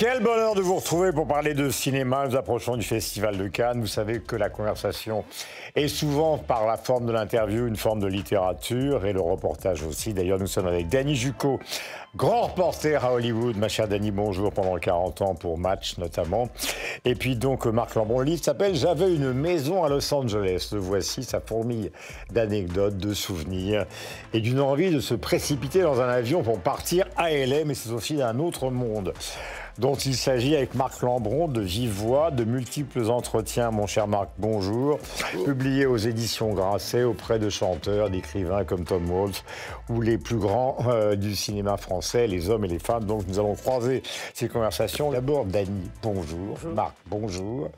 Quel bonheur de vous retrouver pour parler de cinéma. Nous approchons du Festival de Cannes. Vous savez que la conversation est souvent, par la forme de l'interview, une forme de littérature et le reportage aussi. D'ailleurs, nous sommes avec Danny Jucot, grand reporter à Hollywood. Ma chère Danny, bonjour pendant 40 ans pour Match notamment. Et puis donc, Marc Lambon, le livre s'appelle J'avais une maison à Los Angeles. Le voici, sa fourmille d'anecdotes, de souvenirs et d'une envie de se précipiter dans un avion pour partir à LA, mais c'est aussi d'un autre monde dont il s'agit avec Marc Lambron de Vive Voix, de multiples entretiens, mon cher Marc, bonjour, Publié aux éditions Grasset auprès de chanteurs, d'écrivains comme Tom Wolfe ou les plus grands euh, du cinéma français, les hommes et les femmes. Donc nous allons croiser ces conversations. D'abord, Dany, bonjour. Marc, bonjour.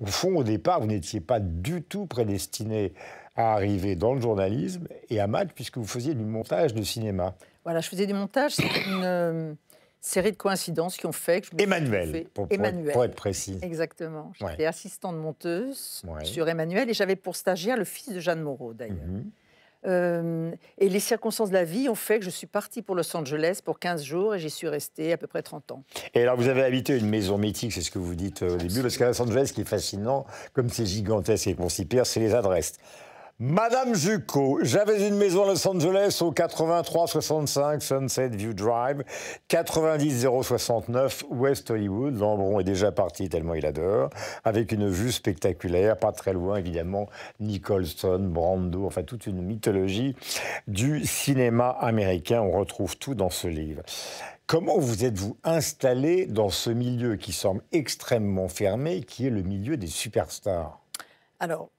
Au fond, au départ, vous n'étiez pas du tout prédestiné à arriver dans le journalisme et à mal, puisque vous faisiez du montage de cinéma. Voilà, je faisais du montage. C'est une. Euh, série de coïncidences qui ont fait que Emmanuel, pour, Être, précis. Exactement. J'étais assistante monteuse sur Emmanuel et j'avais pour stagiaire le fils de Jeanne Moreau d'ailleurs. Mhm. Euh, et les circonstances de la vie ont fait que je suis partie pour Los Angeles pour 15 jours et j'y suis restée à peu près 30 ans. Et alors vous avez habité une maison mythique, c'est ce que vous dites euh, au début, parce qu'à Los Angeles, ce qui est fascinant, comme c'est gigantesque et perd, c'est les adresses. Madame Jucot, j'avais une maison à Los Angeles au 8365 Sunset View Drive, 90 069 West Hollywood. Lambron est déjà parti tellement il adore, avec une vue spectaculaire, pas très loin évidemment, Nicholson, Brando, enfin toute une mythologie du cinéma américain. On retrouve tout dans ce livre. Comment vous êtes-vous installé dans ce milieu qui semble extrêmement fermé, qui est le milieu des superstars alors,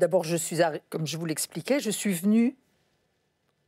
d'abord, je suis, comme je vous l'expliquais, je suis venu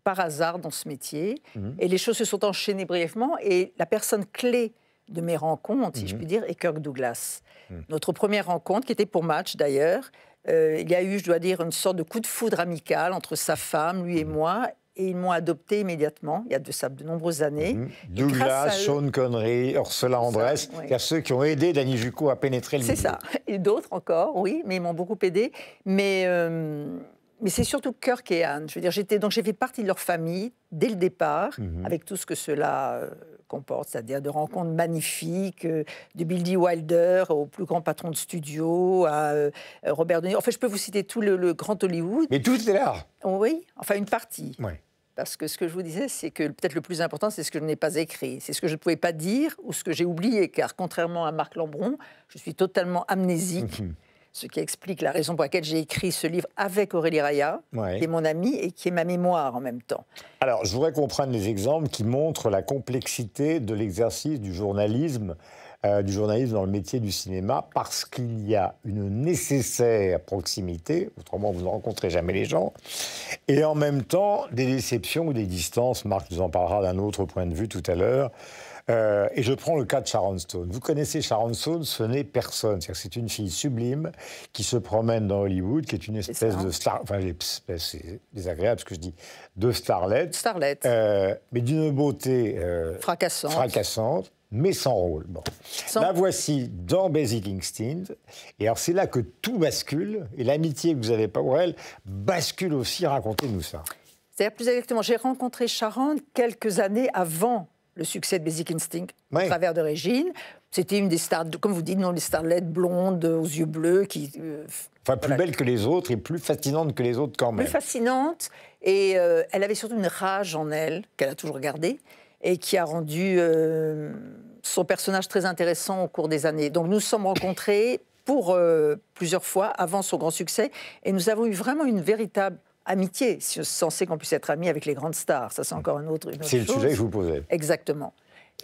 par hasard dans ce métier, mhm. et les choses se sont enchaînées brièvement, et la personne clé de mes rencontres, si je mhm. puis dire, est Kirk Douglas. Mhm. Notre première rencontre, qui était pour match d'ailleurs, euh, il y a eu, je dois dire, une sorte de coup de foudre amical entre sa femme, lui et moi, et ils m'ont adopté immédiatement, il y a de ça de nombreuses années. Mhm. Douglas, Sean Connery, Ursula Andress, il y a ceux qui ont aidé Danny Juco à pénétrer le C'est ça, et d'autres encore, oui, mais ils m'ont beaucoup aidé. Mais, euh, mais c'est surtout Kirk et Anne. Je veux dire, j'étais, donc j'ai fait partie de leur famille dès le départ, mhm. avec tout ce que cela euh, comporte, c'est-à-dire de rencontres magnifiques, euh, de Billy Wilder au plus grand patron de studio, à Robert De Niro. Enfin, je peux vous citer tout le, grand Hollywood. Mais tout est là. Oui, enfin une partie. Parce que ce que je vous disais, c'est que peut-être le plus important, c'est ce que je n'ai pas écrit, c'est ce que je ne pouvais pas dire ou ce que j'ai oublié, car contrairement à Marc Lambron, je suis totalement amnésique. Mhm. ce qui explique la raison pour laquelle j'ai écrit ce livre avec Aurélie Raya, qui est mon amie et qui est ma mémoire en même temps. Alors, je voudrais qu'on prenne des exemples qui montrent la complexité de l'exercice du journalisme euh, du journalisme dans le métier du cinéma parce qu'il y a une nécessaire proximité, autrement vous ne rencontrez jamais les gens, et en même temps des déceptions ou des distances. Marc nous en parlera d'un autre point de vue tout à l'heure. Euh, et je prends le cas de Sharon Stone. Vous connaissez Sharon Stone, ce n'est personne. C'est une fille sublime qui se promène dans Hollywood, qui est une espèce de star. Enfin, c'est désagréable ce que je dis. De starlette. Starlette. Euh, mais d'une beauté. fracassante. Fracassante mais sans rôle. La voici dans Basic Instinct. Et alors, c'est là que tout bascule. Et l'amitié que vous avez pour elle bascule aussi. Racontez-nous ça. C'est-à-dire, plus exactement, j'ai rencontré Sharon quelques années avant le succès de Basic Instinct à au travers de Régine. C'était une des stars, comme vous dites, non, les starlettes blondes aux yeux bleus qui. Euh, enfin, plus belle que les autres et plus fascinante que les autres quand même. Plus fascinante. Et euh, elle avait surtout une rage en elle, qu'elle a toujours gardée et qui a rendu euh, son personnage très intéressant au cours des années. Donc nous nous sommes rencontrés pour euh, plusieurs fois avant son grand succès et nous avons eu vraiment une véritable amitié, si censé qu'on puisse être amis avec les grandes stars. Ça, c'est encore un autre. C'est le sujet que je vous posais. Exactement.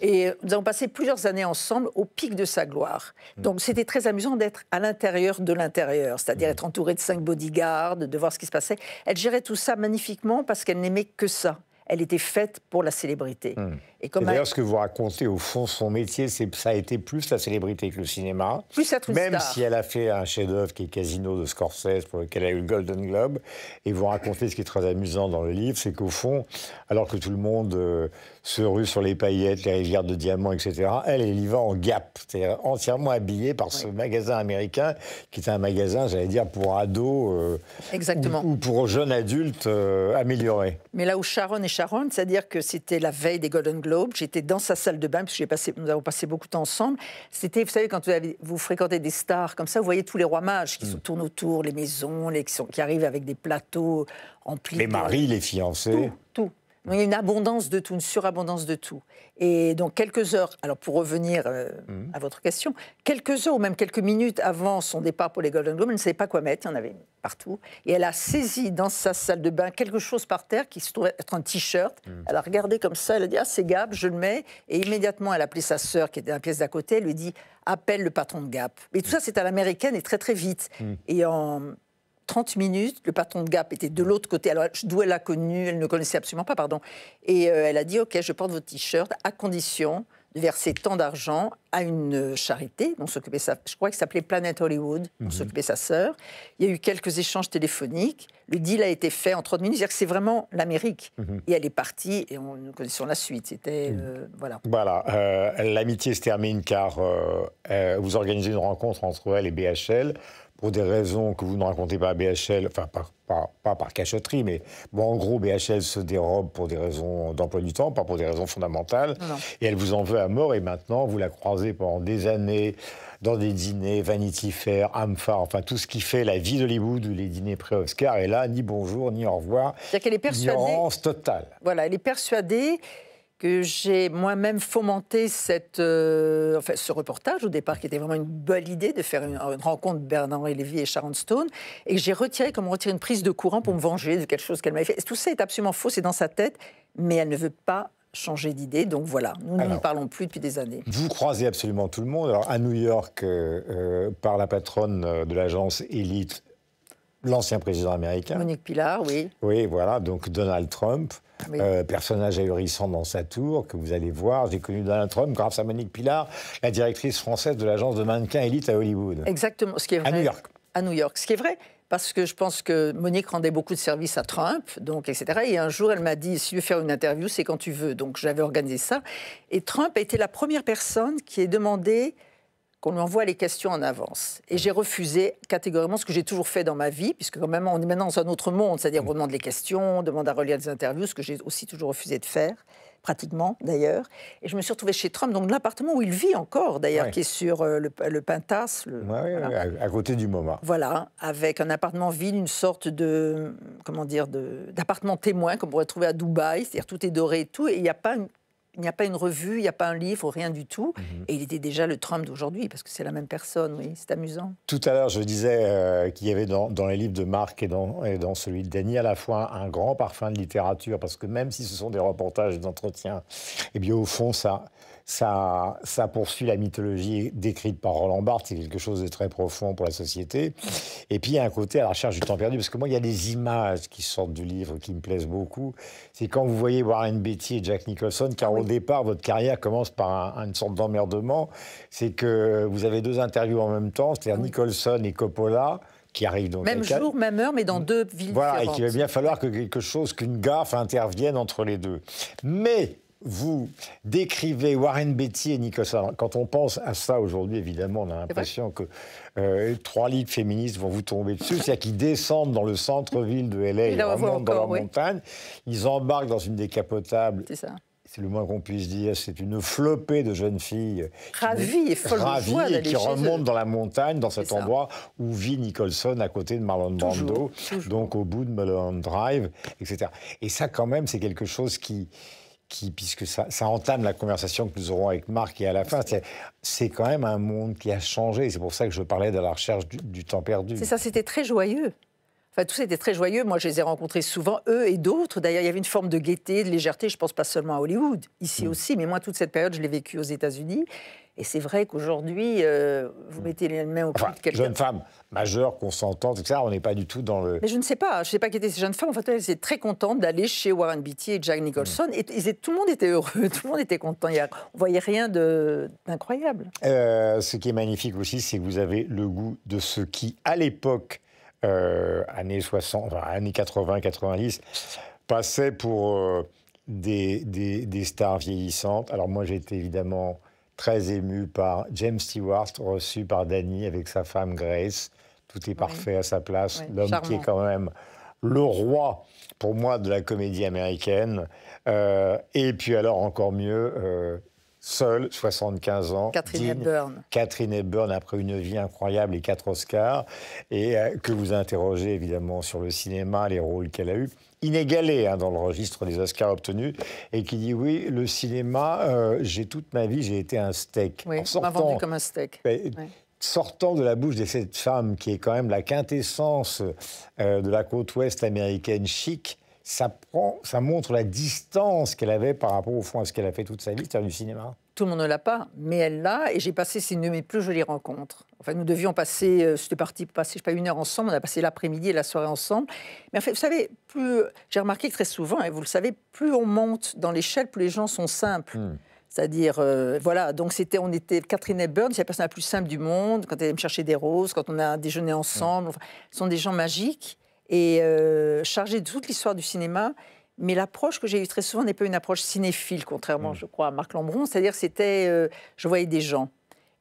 Et euh, nous avons passé plusieurs années ensemble au pic de sa gloire. Mm. Donc c'était très amusant d'être à l'intérieur de l'intérieur, c'est-à-dire mm. être entouré de cinq bodyguards, de voir ce qui se passait. Elle gérait tout ça magnifiquement parce qu'elle n'aimait que ça elle était faite pour la célébrité. Hmm d'ailleurs, ce que vous racontez, au fond, son métier, c'est ça a été plus la célébrité que le cinéma. Plus Même si elle a fait un chef-d'œuvre qui est Casino de Scorsese, pour lequel elle a eu le Golden Globe. Et vous racontez ce qui est très amusant dans le livre, c'est qu'au fond, alors que tout le monde euh, se rue sur les paillettes, les rivières de diamants, etc., elle, elle y va en gap, c'est-à-dire entièrement habillée par ce magasin américain, qui est un magasin, j'allais dire, pour ados. Euh, ou, pour jeunes adultes euh, améliorés. Mais là où Sharon est Sharon, c'est-à-dire que c'était la veille des Golden Globes, J'étais dans sa salle de bain, parce passé, nous avons passé beaucoup de temps ensemble. C'était, vous savez, quand vous, fréquentez des stars comme ça, vous voyez tous les rois mages qui se mm. tournent autour, les maisons, qui, arrivent avec des plateaux remplis. Les maris, les fiancés. tout il y a une abondance de tout, une surabondance de tout. Et donc quelques heures, alors pour revenir euh, mmh. à votre question, quelques heures ou même quelques minutes avant son départ pour les Golden Globes, elle ne savait pas quoi mettre, il y en avait partout. Et elle a saisi dans sa salle de bain quelque chose par terre qui se trouvait être un t-shirt. Mmh. Elle a regardé comme ça, elle a dit Ah, c'est Gap, je le mets. Et immédiatement, elle a appelé sa sœur qui était dans la pièce d'à côté, elle lui dit Appelle le patron de Gap. Mais tout ça, c'est à l'américaine et très très vite. Mmh. Et en 30 minutes. Le patron de Gap était de l'autre côté. Alors, d'où elle a connu, elle ne connaissait absolument pas, pardon. Et euh, elle a dit, OK, je porte votre t-shirt à condition de verser tant d'argent à une euh, charité s'occupait Je crois que s'appelait Planet Hollywood, pour s'occuper mhm. s'occupait sa sœur. Il y a eu quelques échanges téléphoniques. Le deal a été fait en 30 minutes. C'est-à-dire que c'est vraiment l'Amérique. Mhm. Et elle est partie, et on, nous connaissons la suite. C'était... Mhm. Euh, voilà. Voilà. L'amitié se termine car vous organisez une rencontre entre elle et BHL pour des raisons que vous ne racontez pas à BHL, enfin pas par cachotterie, mais bon, en gros, BHL se dérobe pour des raisons d'emploi du temps, pas pour des raisons fondamentales, et elle vous en veut à mort, et maintenant, vous la croisez pendant des années dans des dîners, Vanity Fair, AMFA, enfin tout ce qui fait la vie d'Hollywood ou les dîners pré-Oscar, et là, ni bonjour, ni au revoir. C'est-à-dire qu'elle est persuadée... totale. Voilà, elle est persuadée que j'ai moi-même fomenté cette, euh, enfin, ce reportage au départ, qui était vraiment une bonne idée de faire une, rencontre Bernard-Henri Lévy et Sharon Stone, et que j'ai retiré comme on une prise de courant pour me venger de quelque chose qu'elle m'avait fait. tout ça est absolument faux, c'est dans sa tête, mais elle ne veut pas changer d'idée. Donc voilà, nous ne parlons plus depuis des années. Vous croisez absolument tout le monde. Alors à New York, euh, euh, par la patronne de l'agence Elite, l'ancien président américain. Monique Pilar, oui. Oui, voilà, donc Donald Trump. Euh, personnage ahurissant dans sa tour, que vous allez voir. J'ai connu Donald Trump grâce à Monique Pilar, la directrice française de l'agence de mannequins élite à Hollywood. Exactement, ce qui est vrai. À New York. À New York, ce qui est vrai parce que je pense que Monique rendait beaucoup de services à Trump, donc etc. Et un jour, elle m'a dit si tu veux faire une interview, c'est quand tu veux. Donc j'avais organisé ça. Et Trump a été la première personne qui ait demandé qu'on lui envoie les questions en avance. Et j'ai refusé catégoriquement ce que j'ai toujours fait dans ma vie, puisque quand même on est maintenant dans un autre monde, c'est-à-dire on demande les questions, on demande à relire les interviews, ce que j'ai aussi toujours refusé de faire, pratiquement d'ailleurs. Et je me suis retrouvée chez Trump, donc l'appartement où il vit encore d'ailleurs, qui est sur euh, le, Pintas. Le, à, côté du MoMA. Voilà, avec un appartement vide, une sorte de, comment dire, d'appartement témoin qu'on pourrait trouver à Dubaï, c'est-à-dire tout est doré et tout, et il n'y a pas il n'y a pas une revue, il n'y a pas un livre, rien du tout. Mhm. Et il était déjà le Trump d'aujourd'hui, parce que c'est la même personne, oui, c'est amusant. Tout à l'heure, je disais euh, qu'il y avait dans, les livres de Marc et dans, celui de Denis à la fois un grand parfum de littérature, parce que même si ce sont des reportages d'entretien, eh bien, au fond, ça, ça, ça poursuit la mythologie décrite par Roland Barthes, c'est quelque chose de très profond pour la société. Et puis il y a un côté à la recherche du temps perdu, parce que moi il y a des images qui sortent du livre qui me plaisent beaucoup. C'est quand vous voyez Warren Beatty et Jack Nicholson, car au départ votre carrière commence par une sorte d'emmerdement, c'est que vous avez deux interviews en même temps, c'est-à-dire Nicholson et Coppola qui arrive donc même jour, même heure, mais dans deux villes différentes. Voilà, et qu'il va bien falloir que quelque chose, qu'une gaffe intervienne entre les deux. Mais vous décrivez Warren Beatty et Nicholson. Quand on pense à ça aujourd'hui, évidemment, on a l'impression que euh, trois ligues féministes vont vous tomber dessus, c'est-à-dire qu'ils descendent dans le centre-ville de LA, ils remontent dans la montagne, ils embarquent dans une décapotable. C'est ça c'est le moins qu'on puisse dire, c'est une flopée de jeunes filles ravies et ravies et qui remontent dans la montagne, dans cet endroit où vit Nicholson à côté de Marlon Brando, donc au bout de Mulholland Drive, etc. Et ça, quand même, c'est quelque chose qui, puisque ça, ça, entame la conversation que nous aurons avec Marc et à la fin, c'est quand même un monde qui a changé. C'est pour ça que je parlais de la recherche du, temps perdu. C'est ça, c'était très joyeux. Enfin, tout c'était très joyeux. Moi, je les ai rencontrés souvent, eux et d'autres. D'ailleurs, il y avait une forme de gaieté, de légèreté. Je pense pas seulement à Hollywood, ici mm. aussi, mais moi, toute cette période, je l'ai vécue aux États-Unis. Et c'est vrai qu'aujourd'hui, euh, vous mettez les mains au cul de quelqu'un. Jeune femme majeure, consentante, etc. On n'est pas du tout dans le. Mais je ne sais pas. Je ne sais pas qui étaient ces jeunes femmes. En fait, elles étaient très contentes d'aller chez Warren Beatty et Jack Nicholson. Mm. Et, tout le monde était heureux, tout le monde était content. on y voyait rien d'incroyable. Euh, ce qui est magnifique aussi, c'est que vous avez le goût de ce qui, à l'époque, euh, années 60, enfin, années 80, 90, passait pour des, des, des, stars vieillissantes. Alors moi, j'ai été évidemment très ému par James Stewart, reçu par Danny avec sa femme Grace. Tout est parfait à sa place. L'homme qui est quand même le roi, pour moi, de la comédie américaine. Euh, et puis alors, encore mieux, euh, seule, 75 ans. Catherine digne, Catherine Hepburn, après une vie incroyable et quatre Oscars, et euh, que vous interrogez évidemment sur le cinéma, les rôles qu'elle a eus inégalés hein, dans le registre des Oscars obtenus et qui dit oui, le cinéma, euh, j'ai toute ma vie, j'ai été un steak. Oui, m'a vendu comme un steak. Sortant de la bouche de cette femme qui est quand même la quintessence euh, de la côte ouest américaine chic, ça, prend, ça montre la distance qu'elle avait par rapport au fond à ce qu'elle a fait toute sa vie, c'est-à-dire du cinéma. Tout le monde ne l'a pas, mais elle l'a, et j'ai passé, c'est une de mes plus jolies rencontres. Enfin, nous devions passer, euh, c'était parti passer, je sais pas, une heure ensemble, on a passé l'après-midi et la soirée ensemble. Mais en fait, vous savez, plus, j'ai remarqué très souvent, et vous le savez, plus on monte dans l'échelle, plus les gens sont simples. Hmm. C'est-à-dire, euh, voilà, donc c'était, on était Catherine Hepburn, c'est la personne la plus simple du monde, quand elle allait me chercher des roses, quand on a déjeuné ensemble, hmm. enfin, ce sont des gens magiques et euh, chargé de toute l'histoire du cinéma. Mais l'approche que j'ai eue très souvent n'est pas une approche cinéphile, contrairement, mm. je crois, à Marc Lambron. C'est-à-dire, c'était, euh, je voyais des gens.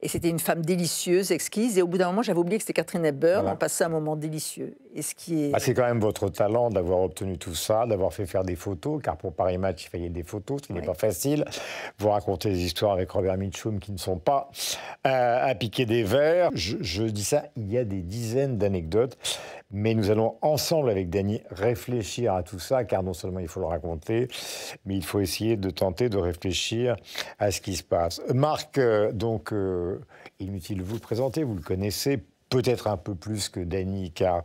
Et c'était une femme délicieuse, exquise. Et au bout d'un moment, j'avais oublié que c'était Catherine Hepburn. On passait un moment délicieux. Et ce qui est... Ah, c'est quand même votre talent d'avoir obtenu tout ça, d'avoir fait faire des photos, car pour Paris Match, il fallait des photos, ce qui n'est pas facile. Vous racontez des histoires avec Robert Mitchum qui ne sont pas euh, à piquer des verres. Je, dis ça, il y a des dizaines d'anecdotes. Mais nous allons ensemble avec Dany réfléchir à tout ça, car non seulement il faut le raconter, mais il faut essayer de tenter de réfléchir à ce qui se passe. Marc, euh, donc... Euh, inutile de vous le présenter, vous le connaissez peut-être un peu plus que Dany, car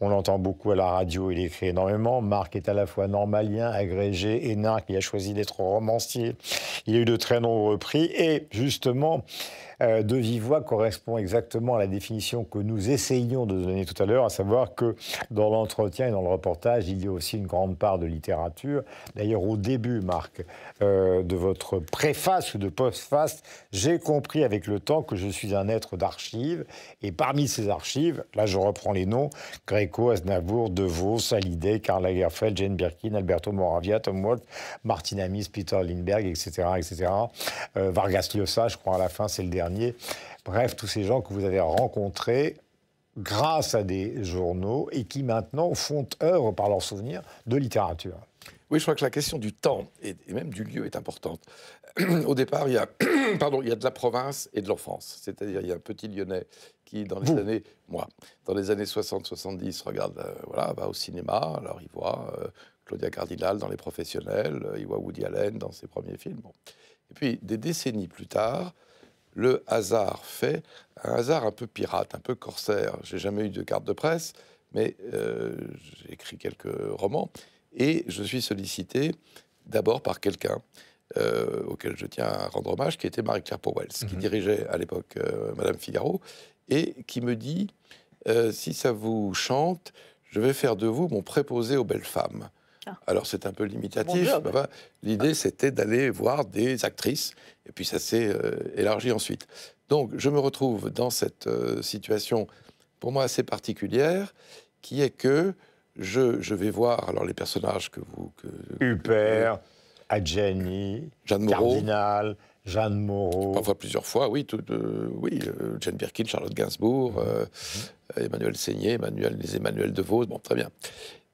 on l'entend beaucoup à la radio, il écrit énormément. Marc est à la fois normalien, agrégé, énarque, il a choisi d'être romancier. Il a eu de très nombreux prix et justement, euh, de voix correspond exactement à la définition que nous essayions de donner tout à l'heure, à savoir que dans l'entretien et dans le reportage, il y a aussi une grande part de littérature. D'ailleurs, au début, Marc, euh, de votre préface ou de postface, j'ai compris avec le temps que je suis un être d'archives. Et parmi ces archives, là, je reprends les noms Gréco, Aznavour, De Salidé, Karl Lagerfeld, Jane Birkin, Alberto Moravia, Tom Wolfe, Martin Amis, Peter Lindbergh, etc., etc. Euh, Vargas Llosa, je crois, à la fin, c'est le dernier bref, tous ces gens que vous avez rencontrés grâce à des journaux et qui maintenant font œuvre par leur souvenirs de littérature. Oui, je crois que la question du temps et même du lieu est importante. Au départ, il y a, pardon, il y a de la province et de l'enfance. C'est-à-dire, il y a un petit Lyonnais qui, dans les années, moi, dans les années 60-70, regarde, euh, voilà, va au cinéma, alors il voit euh, Claudia Cardinal dans Les Professionnels, euh, il voit Woody Allen dans ses premiers films. Et puis, des décennies plus tard, le hasard fait, un hasard un peu pirate, un peu corsaire. J'ai jamais eu de carte de presse, mais euh, j'ai écrit quelques romans et je suis sollicité d'abord par quelqu'un euh, auquel je tiens à rendre hommage, qui était Marie-Claire Powells, qui mhm. dirigeait à l'époque euh, Madame Figaro, et qui me dit si ça vous chante, je vais faire de vous mon préposé aux belles femmes. Alors c'est un peu limitatif. Bah L'idée c'était d'aller voir des actrices, et puis ça s'est euh, élargi ensuite. Donc je me retrouve dans cette euh, situation, pour moi assez particulière, qui est que je, vais voir alors les personnages que vous... Que, Huppert, Adjani, Jeanne Moreau, Cardinal, Jeanne Moreau. Parfois plusieurs fois, oui. Euh, oui Jane Birkin, Charlotte Gainsbourg, mmh. Emmanuel Seigné, Emmanuel, les Emmanuel Vos. bon, très bien.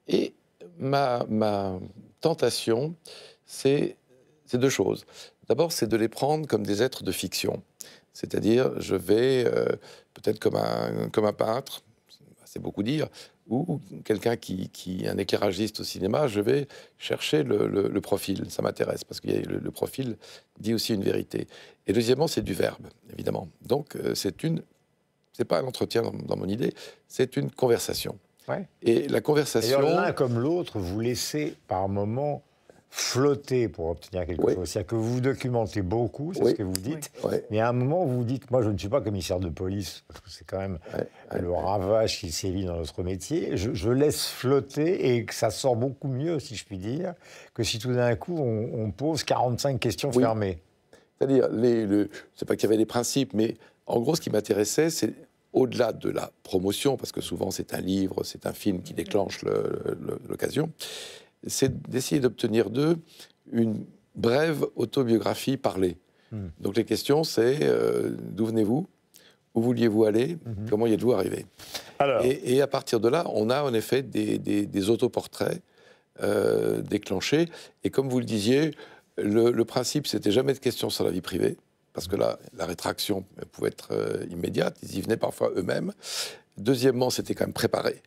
Et ma, tentation, c'est deux choses. D'abord, c'est de les prendre comme des êtres de fiction. C'est-à-dire, je vais, euh, peut-être comme un, peintre, c'est beaucoup dire, ou quelqu'un qui, est un éclairagiste au cinéma, je vais chercher le, profil. Ça m'intéresse parce que le, profil dit aussi une vérité. Et deuxièmement, c'est du verbe, évidemment. Donc, euh, c'est une, c'est pas un entretien dans mon idée, c'est une conversation. Et la conversation. L'un comme l'autre, vous laissez par moment flotter pour obtenir quelque chose. C'est-à-dire que vous vous documentez beaucoup, c'est ce que vous dites, mais à un moment, vous vous dites, moi, je ne suis pas commissaire de police, parce que c'est quand même le ravage qui sévit dans notre métier, je, laisse flotter et que ça sort beaucoup mieux, si je puis dire, que si tout d'un coup, on, pose 45 questions fermées. C'est-à-dire, le, c'est pas qu'il y avait des principes, mais en gros, ce qui m'intéressait, c'est au-delà de la promotion, parce que souvent c'est un livre, c'est un film qui déclenche l'occasion, c'est d'essayer d'obtenir d'eux une brève autobiographie parlée. Hmm. Donc les questions, c'est euh, d'où venez-vous Où vouliez-vous aller hmm. Comment y êtes-vous arrivé et, à partir de là, on a en effet des, autoportraits euh, déclenchés. Et comme vous le disiez, le, le principe, c'était jamais de questions sur la vie privée parce que là, la rétraction pouvait être euh, immédiate, ils y venaient parfois eux-mêmes. Deuxièmement, c'était quand même préparé.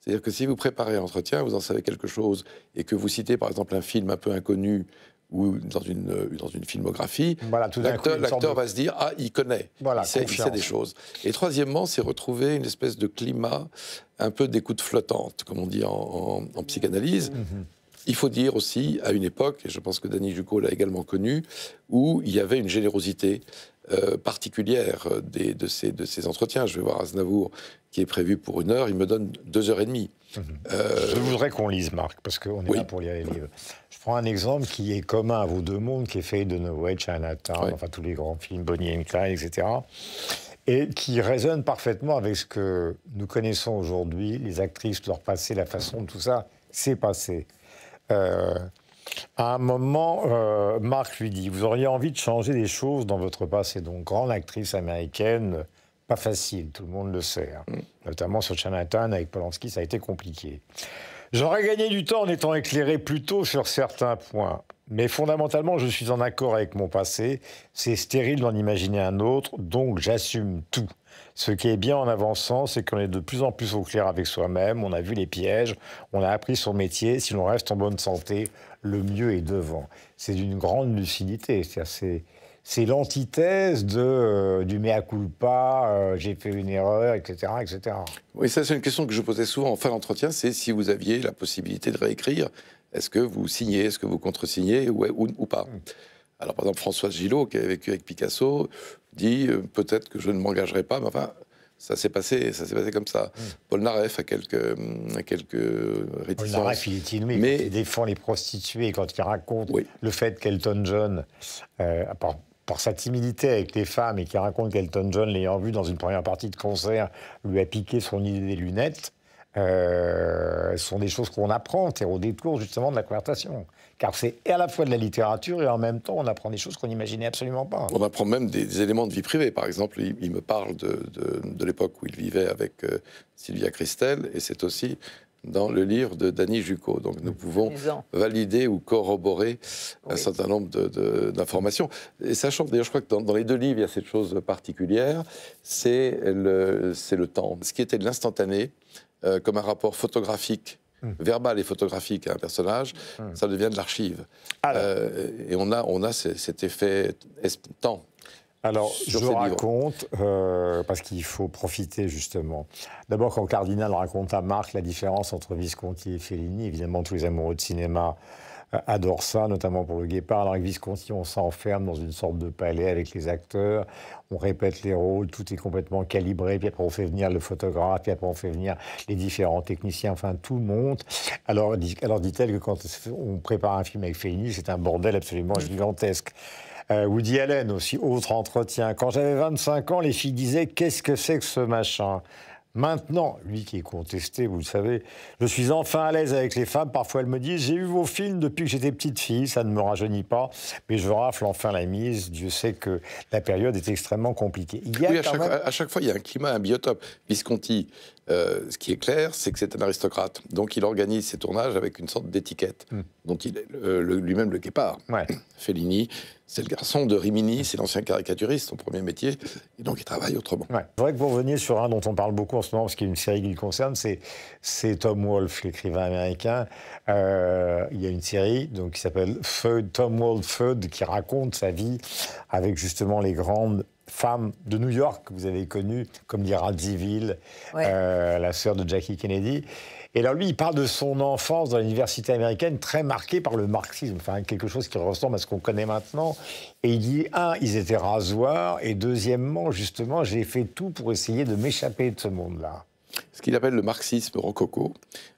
C'est-à-dire que si vous préparez un entretien, vous en savez quelque chose, et que vous citez par exemple un film un peu inconnu ou dans une, dans une filmographie, voilà, l'acteur va se dire Ah, il connaît, il, sait, des choses. Et troisièmement, c'est retrouver une espèce de climat un peu d'écoute flottante, comme on dit en, psychanalyse. Mhm. Il faut dire aussi, à une époque, et je pense que Dany Jucot l'a également connu, où il y avait une générosité euh, particulière euh, des, de, ces, de, ces, entretiens. Je vais voir Aznavour, qui est prévu pour une heure, il me donne deux heures et demie. Mhm. Euh, je voudrais qu'on lise, Marc, parce qu'on est là pour lire les livres. Je prends un exemple qui est commun à vos deux mondes, qui est fait de Noé, Chinatown, enfin tous les grands films, Bonnie and Clyde, etc. Et qui résonne parfaitement avec ce que nous connaissons aujourd'hui, les actrices, leur passé, la façon de tout ça s'est passé. Euh, à un moment, euh, Marc lui dit Vous auriez envie de changer des choses dans votre passé. Donc, grande actrice américaine, pas facile, tout le monde le sait. Hein. Mm. Notamment sur Chinatown, avec Polanski, ça a été compliqué. J'aurais gagné du temps en étant éclairé plus tôt sur certains points. Mais fondamentalement, je suis en accord avec mon passé. C'est stérile d'en imaginer un autre, donc j'assume tout. Ce qui est bien en avançant, c'est qu'on est de plus en plus au clair avec soi-même, on a vu les pièges, on a appris son métier, si l'on reste en bonne santé, le mieux est devant. C'est d'une grande lucidité, c'est l'antithèse de euh, du mea culpa, euh, j'ai fait une erreur, etc., etc. Oui, ça c'est une question que je posais souvent en fin d'entretien, c'est si vous aviez la possibilité de réécrire, est-ce que vous signez, est-ce que vous contresignez ou, pas hmm. Alors par exemple François Gillot, qui a vécu avec Picasso, dit euh, peut-être que je ne m'engagerai pas, mais enfin, ça s'est passé, ça s'est passé comme ça. Hmm. Paul nareff a quelques, hmm, quelques euh, réticences. Paul il est inouï mais... il défend les prostituées, quand il raconte le fait qu'Elton John, euh, par, sa timidité avec les femmes, et qu'il raconte qu'Elton John, l'ayant vu dans une première partie de concert, lui a piqué son idée des lunettes. sont des choses qu'on apprend, c'est au détour justement de la conversation car c'est à la fois de la littérature et en même temps on apprend des choses qu'on n'imaginait absolument pas. On apprend même des, éléments de vie privée. Par exemple, il, me parle de, l'époque où il vivait avec euh, Sylvia Christel, et c'est aussi dans le livre de Dany Jucot. Donc nous pouvons valider ou corroborer un certain nombre d'informations. Et sachant, d'ailleurs, je crois que dans, les deux livres, il y a cette chose particulière, c'est le, le temps. Ce qui était de l'instantané, euh, comme un rapport photographique Hmm. verbal et photographique à un personnage, hmm. ça devient de l'archive. Euh, et on a, on a cet effet temps. Alors, je raconte, euh, parce qu'il faut profiter justement. D'abord, quand Cardinal raconte à Marc la différence entre Visconti et Fellini, évidemment, tous les amoureux de cinéma euh, adore ça, notamment pour le Guépard. Alors avec Visconti, on s'enferme dans une sorte de palais avec les acteurs, on répète les rôles, tout est complètement calibré, puis après on fait venir le photographe, puis après on fait venir les différents techniciens, enfin tout monte. Alors, alors dit-elle que quand on prépare un film avec Fellini, c'est un bordel absolument gigantesque. Euh, Woody Allen aussi, autre entretien. Quand j'avais 25 ans, les filles disaient Qu'est-ce que c'est que ce machin Maintenant, lui qui est contesté, vous le savez, je suis enfin à l'aise avec les femmes. Parfois, elles me disent J'ai vu vos films depuis que j'étais petite fille, ça ne me rajeunit pas, mais je rafle enfin la mise. Dieu sait que la période est extrêmement compliquée. à, chaque, fois, il y a un climat, un biotope. Visconti, euh, ce qui est clair, c'est que c'est un aristocrate. Donc, il organise ses tournages avec une sorte d'étiquette. Hmm dont il est lui-même le guépard. Ouais. Fellini, c'est le garçon de Rimini, c'est l'ancien caricaturiste, son premier métier, et donc il travaille autrement. Ouais. Je voudrais que vous reveniez sur un dont on parle beaucoup en ce moment, parce qu'il y a une série qui le concerne, c'est Tom Wolfe, l'écrivain américain. Euh, il y a une série donc, qui s'appelle Tom Wolfe Feud, qui raconte sa vie avec justement les grandes femme de New York que vous avez connue, comme dira Ziville, euh, la sœur de Jackie Kennedy. Et alors lui, il parle de son enfance dans l'université américaine, très marquée par le marxisme, enfin quelque chose qui ressemble à ce qu'on connaît maintenant. Et il dit, un, ils étaient rasoirs, et deuxièmement, justement, j'ai fait tout pour essayer de m'échapper de ce monde-là. Ce qu'il appelle le marxisme rococo,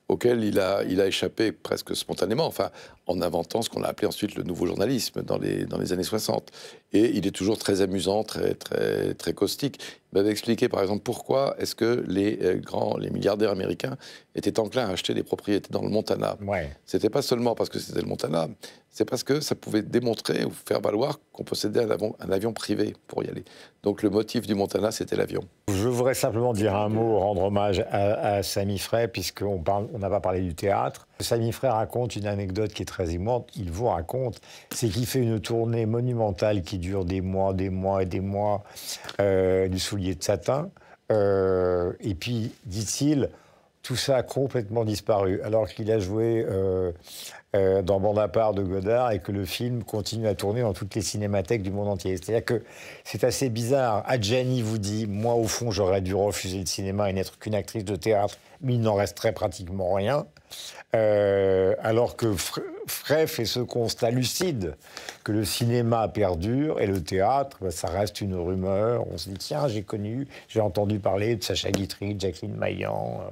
auquel il a, il a échappé presque spontanément, enfin, en inventant ce qu'on a appelé ensuite le nouveau journalisme dans les, dans les années 60. Et il est toujours très amusant, très, très, très caustique. Il m'avait expliqué, par exemple, pourquoi est-ce que les euh, grands, les milliardaires américains étaient enclins à acheter des propriétés dans le Montana. C'était pas seulement parce que c'était le Montana, c'est parce que ça pouvait démontrer ou faire valoir qu'on possédait un avion, privé pour y aller. Donc le motif du Montana, c'était l'avion. Je voudrais simplement dire un mot, rendre hommage à, Sami Fray, puisque puisqu'on n'a pas parlé du théâtre. Samy Fray raconte une anecdote qui est très émouvante, il vous raconte, c'est qu'il fait une tournée monumentale qui dure des mois, des mois et des mois, euh, du soulier de satin. Euh, et puis, dit-il, tout ça a complètement disparu, alors qu'il a joué euh, euh, Bande dans part de Godard et que le film continue à tourner dans toutes les cinémathèques du monde entier. C'est-à-dire que c'est assez bizarre. Adjani ah, vous dit Moi, au fond, j'aurais dû refuser le cinéma et n'être qu'une actrice de théâtre il n'en très pratiquement rien. Euh, alors que Frey fait ce constat lucide que le cinéma perdure et le théâtre, bah, ça reste une rumeur. On se dit tiens, j'ai connu, j'ai entendu parler de Sacha Guitry, de Jacqueline Maillan, euh,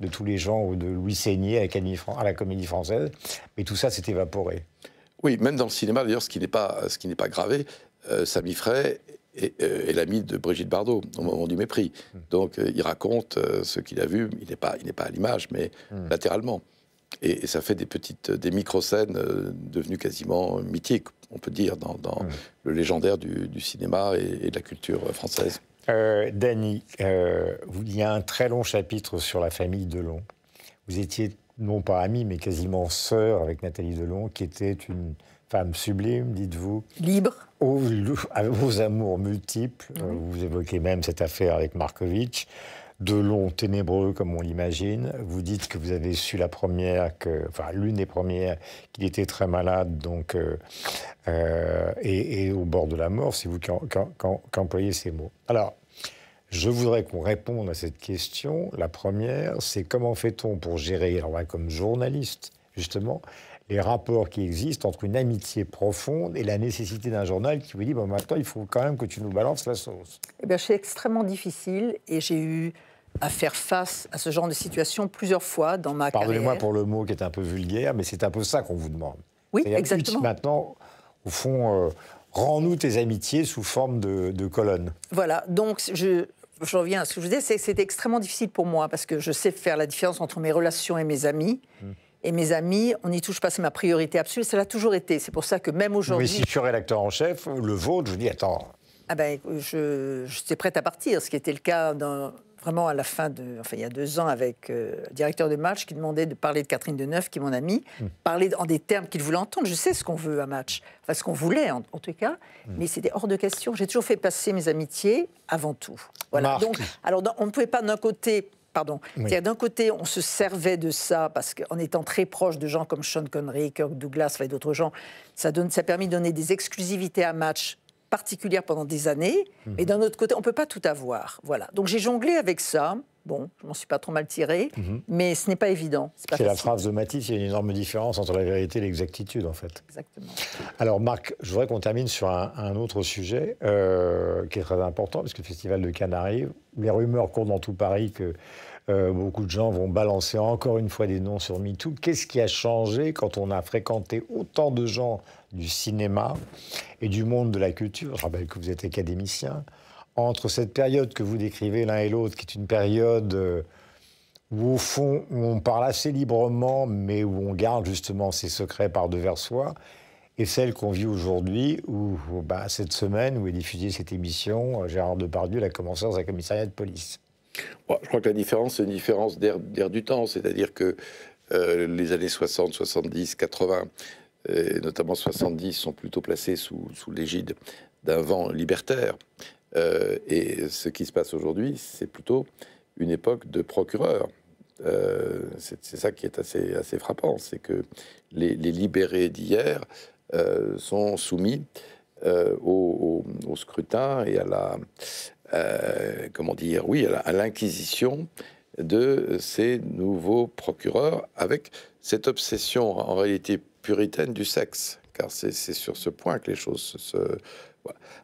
de tous les gens, ou de Louis Seigné à, la Comédie Française, mais tout ça s'est évaporé. Oui, même dans le cinéma, d'ailleurs, ce qui n'est pas, pas gravé, euh, Samy Frey euh, et, l'ami de Brigitte Bardot au moment du mépris. Hmm. Donc euh, il raconte euh, ce qu'il a vu, il n'est pas, il n'est pas à l'image, mais hmm. latéralement. Et, ça fait des petites, des micro-scènes devenues quasiment mythiques, on peut dire, dans, hmm. le légendaire du, cinéma et, de la culture française. Dany, il y a un très long chapitre sur la famille Delon. Vous étiez non pas ami mais quasiment sœur avec Nathalie Delon, qui était une Femme sublime, dites-vous. Libre. Aux, vos amours multiples. Euh, vous évoquez même cette affaire avec Markovitch. De long, ténébreux, comme on l'imagine. Vous dites que vous avez su la première, que, enfin l'une des premières, qu'il était très malade, donc euh, euh, et, au bord de la mort. C'est vous qui, ces mots. Alors, je voudrais qu'on réponde à cette question. La première, c'est comment fait-on pour gérer, alors, comme journaliste, justement, les rapports qui existent entre une amitié profonde et la nécessité d'un journal qui vous dit bon, maintenant, il faut quand même que tu nous balances la sauce Eh bien, c'est extrêmement difficile et j'ai eu à faire face à ce genre de situation plusieurs fois dans ma carrière. Pardonnez-moi pour le mot qui est un peu vulgaire, mais c'est un peu ça qu'on vous demande. Oui, exactement. maintenant, au fond, euh, rends-nous tes amitiés sous forme de, de colonne. Voilà, donc je, reviens à ce que je disais, c'est que c'était extrêmement difficile pour moi parce que je sais faire la différence entre mes relations et mes amis. Hmm et mes amis, on n'y touche pas, c'est ma priorité absolue, ça l'a toujours été. C'est pour ça que même aujourd'hui. Mais si je suis rédacteur en chef, le vôtre, je dis attends. Ah ben, je, j'étais prête à partir, ce qui était le cas vraiment à la fin de. Enfin, il y a deux ans, avec euh, le directeur de match qui demandait de parler de Catherine Deneuve, qui est mon amie, hmm. parler en des termes qu'il voulait entendre. Je sais ce qu'on veut à match, enfin ce qu'on voulait en, tout cas, hmm. mais c'était hors de question. J'ai toujours fait passer mes amitiés avant tout. Voilà. Donc, alors, on ne pouvait pas d'un côté Pardon. D'un côté, on se servait de ça parce qu'en étant très proche de gens comme Sean Connery, Kirk Douglas et d'autres gens, ça, a permis de donner des exclusivités à match particulières pendant des années. Mhm. et d'un autre côté, on ne peut pas tout avoir. Voilà. Donc j'ai jonglé avec ça. Bon, je m'en suis pas trop mal tiré, mhm. mais ce n'est pas évident. C'est la phrase de Matisse, il y a une énorme différence entre la vérité et l'exactitude, en fait. Exactement. Alors, Marc, je voudrais qu'on termine sur un, autre sujet euh, qui est très important, puisque le Festival de Cannes arrive. Les rumeurs courent dans tout Paris que euh, beaucoup de gens vont balancer encore une fois des noms sur MeToo. Qu'est-ce qui a changé quand on a fréquenté autant de gens du cinéma et du monde de la culture Je rappelle que vous êtes académicien entre cette période que vous décrivez l'un et l'autre, qui est une période euh, où au fond on parle assez librement, mais où on garde justement ses secrets par devers soi, et celle qu'on vit aujourd'hui, où, bah, cette semaine où est diffusée cette émission, euh, Gérard Depardieu l'a commencé dans un commissariat de police. je crois que la différence, c'est une différence d'air du temps, c'est-à-dire que euh, les années 60, 70, 80, et notamment 70, sont plutôt placées sous, sous l'égide d'un vent libertaire. Euh, et ce qui se passe aujourd'hui, c'est plutôt une époque de procureurs. Euh, c'est ça qui est assez, assez frappant, c'est que les, libérés d'hier euh, sont soumis au, scrutin et à la, comment dire, oui, à l'inquisition de ces nouveaux procureurs, avec cette obsession en réalité puritaine du sexe, car c'est sur ce point que les choses se...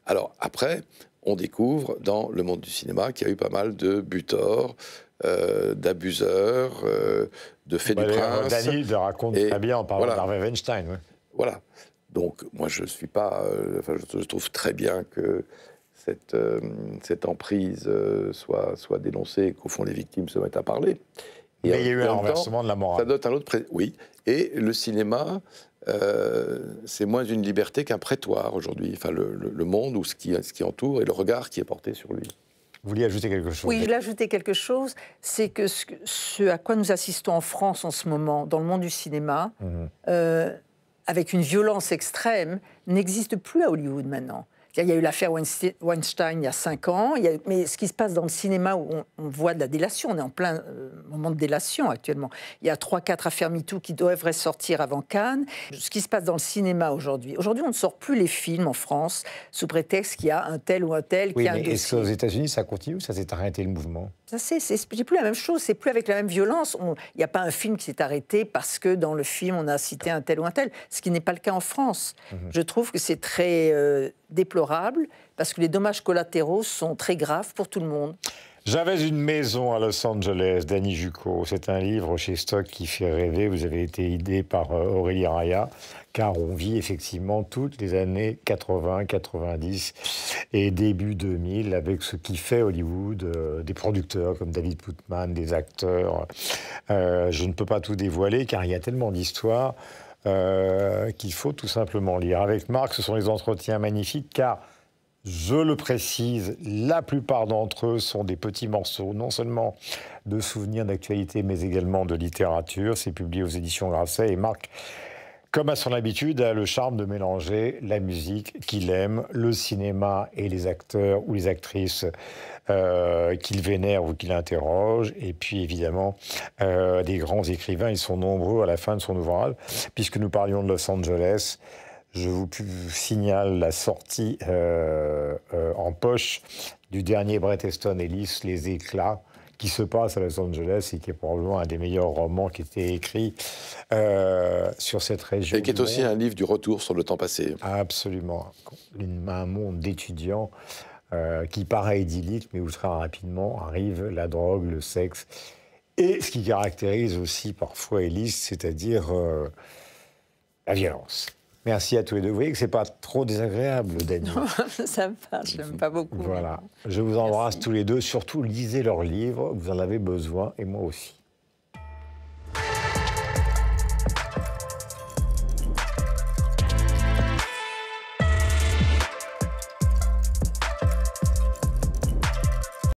Alors après, on découvre dans le monde du cinéma qu'il y a eu pas mal de butors, euh, d'abuseurs, euh, de faits du bah, prince. le raconte très bien en parlant d'Harvey Weinstein. Voilà. Donc, moi, je suis pas. Euh, je, trouve très bien que cette, cette emprise soit, soit dénoncée qu'au fond, les victimes se mettent à parler. Il il y a eu un renversement de la morale. Ça donne à l'autre. Oui. Et le cinéma, euh, c'est moins une liberté qu'un prétoire aujourd'hui. Enfin, le, monde ou ce qui, ce qui entoure et le regard qui est porté sur lui. Vous vouliez ajouter quelque chose Oui, je voulais ajouter quelque chose. C'est que ce, ce, à quoi nous assistons en France en ce moment, dans le monde du cinéma, mmh. euh, avec une violence extrême, n'existe plus à Hollywood maintenant. Il y a eu l'affaire Weinstein il y a cinq ans, mais ce qui se passe dans le cinéma où on, voit de la délation, on est en plein euh, moment de délation actuellement. Il y a trois, quatre affaires MeToo qui devraient sortir avant Cannes. Ce qui se passe dans le cinéma aujourd'hui. Aujourd'hui, on ne sort plus les films en France sous prétexte qu'il y a un tel ou un tel qui a mais Est-ce qu'aux États-Unis, ça continue ou ça s'est arrêté le mouvement c'est, plus la même chose, c'est plus avec la même violence. Il n'y a pas un film qui s'est arrêté parce que dans le film, on a cité un tel ou un tel, ce qui n'est pas le cas en France. Mhm. Je trouve que c'est très euh, déplorable parce que les dommages collatéraux sont très graves pour tout le monde. J'avais une maison à Los Angeles Danny Jucot. C'est un livre chez Stock qui fait rêver. Vous avez été aidé par euh, Aurélie Raya, car on vit effectivement toutes les années 80, 90 et début 2000 avec ce qui fait Hollywood, euh, des producteurs comme David Putman, des acteurs. Euh, je ne peux pas tout dévoiler car il y a tellement d'histoires qu'il faut tout simplement lire. Avec Marc, ce sont des entretiens magnifiques car je le précise, la plupart d'entre eux sont des petits morceaux, non seulement de souvenirs d'actualité, mais également de littérature. C'est publié aux éditions Grasset et Marc, comme à son habitude, a le charme de mélanger la musique qu'il aime, le cinéma et les acteurs ou les actrices euh, qu'il vénère ou qu'il interroge, et puis évidemment euh, des grands écrivains. Ils sont nombreux à la fin de son ouvrage, puisque nous parlions de Los Angeles. Je vous signale la sortie euh, euh, en poche du dernier Bret Easton Ellis, Les éclats, qui se passe à Los Angeles et qui est probablement un des meilleurs romans qui été écrit euh, sur cette région. Et qui est aussi un livre du retour sur le temps passé. Absolument. Un monde d'étudiants qui paraît idyllique, mais où très rapidement arrive la drogue, le sexe. Et ce qui caractérise aussi parfois Ellis, c'est-à-dire la violence. Merci à tous les deux. Vous voyez que ce n'est pas trop désagréable d'être. ça me parle, je n'aime pas beaucoup. Voilà. Je vous embrasse tous les deux. Surtout, lisez leurs livres. Vous en avez besoin, et moi aussi.